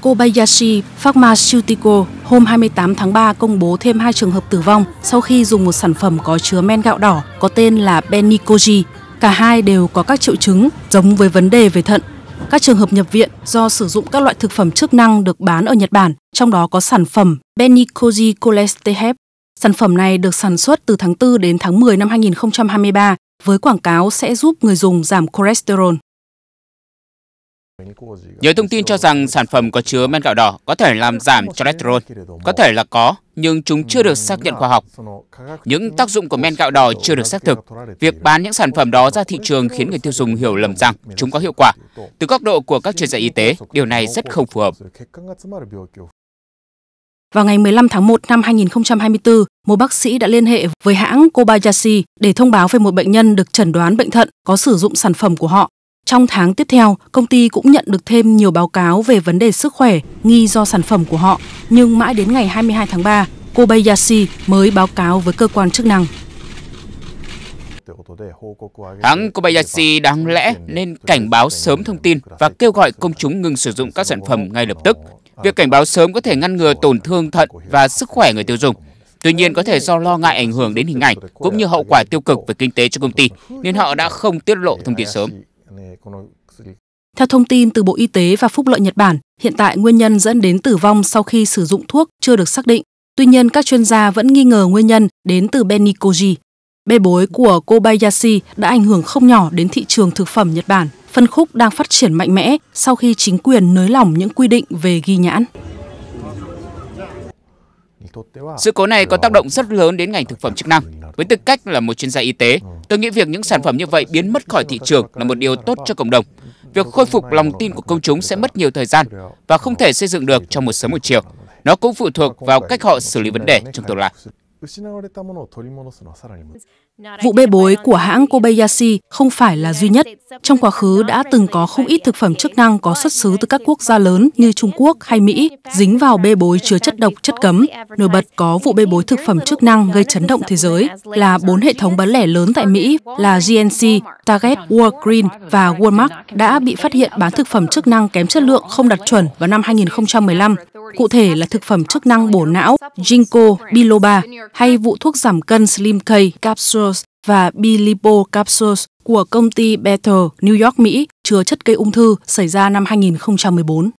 Kobayashi Pharmaceutical hôm 28 tháng 3 công bố thêm hai trường hợp tử vong sau khi dùng một sản phẩm có chứa men gạo đỏ có tên là Benicoji. Cả hai đều có các triệu chứng giống với vấn đề về thận. Các trường hợp nhập viện do sử dụng các loại thực phẩm chức năng được bán ở Nhật Bản, trong đó có sản phẩm Benicoji Cholesterol. Sản phẩm này được sản xuất từ tháng 4 đến tháng 10 năm 2023 với quảng cáo sẽ giúp người dùng giảm cholesterol. Nhiều thông tin cho rằng sản phẩm có chứa men gạo đỏ có thể làm giảm cholesterol, có thể là có, nhưng chúng chưa được xác nhận khoa học. Những tác dụng của men gạo đỏ chưa được xác thực. Việc bán những sản phẩm đó ra thị trường khiến người tiêu dùng hiểu lầm rằng chúng có hiệu quả. Từ góc độ của các chuyên gia y tế, điều này rất không phù hợp. Vào ngày 15 tháng 1 năm 2024, một bác sĩ đã liên hệ với hãng Kobayashi để thông báo về một bệnh nhân được chẩn đoán bệnh thận có sử dụng sản phẩm của họ trong tháng tiếp theo, công ty cũng nhận được thêm nhiều báo cáo về vấn đề sức khỏe nghi do sản phẩm của họ, nhưng mãi đến ngày 22 tháng 3, Kobayashi mới báo cáo với cơ quan chức năng. Hãng Kobayashi đáng lẽ nên cảnh báo sớm thông tin và kêu gọi công chúng ngừng sử dụng các sản phẩm ngay lập tức. Việc cảnh báo sớm có thể ngăn ngừa tổn thương thận và sức khỏe người tiêu dùng. Tuy nhiên có thể do lo ngại ảnh hưởng đến hình ảnh cũng như hậu quả tiêu cực về kinh tế cho công ty nên họ đã không tiết lộ thông tin sớm. Theo thông tin từ Bộ Y tế và Phúc lợi Nhật Bản, hiện tại nguyên nhân dẫn đến tử vong sau khi sử dụng thuốc chưa được xác định. Tuy nhiên, các chuyên gia vẫn nghi ngờ nguyên nhân đến từ Benicoji. Bê bối của Kobayashi đã ảnh hưởng không nhỏ đến thị trường thực phẩm Nhật Bản. Phân khúc đang phát triển mạnh mẽ sau khi chính quyền nới lỏng những quy định về ghi nhãn. Sự cố này có tác động rất lớn đến ngành thực phẩm chức năng. Với tư cách là một chuyên gia y tế, tôi nghĩ việc những sản phẩm như vậy biến mất khỏi thị trường là một điều tốt cho cộng đồng. Việc khôi phục lòng tin của công chúng sẽ mất nhiều thời gian và không thể xây dựng được trong một sớm một chiều. Nó cũng phụ thuộc vào cách họ xử lý vấn đề trong tương lai. Vụ bê bối của hãng Kobayashi không phải là duy nhất. Trong quá khứ đã từng có không ít thực phẩm chức năng có xuất xứ từ các quốc gia lớn như Trung Quốc hay Mỹ dính vào bê bối chứa chất độc, chất cấm. Nổi bật có vụ bê bối thực phẩm chức năng gây chấn động thế giới là bốn hệ thống bán lẻ lớn tại Mỹ là GNC, Target, Walgreens và Walmart đã bị phát hiện bán thực phẩm chức năng kém chất lượng không đạt chuẩn vào năm 2015 cụ thể là thực phẩm chức năng bổ não Ginkgo biloba hay vụ thuốc giảm cân Slim K capsules và Bilipo capsules của công ty Better New York Mỹ chứa chất gây ung thư xảy ra năm 2014.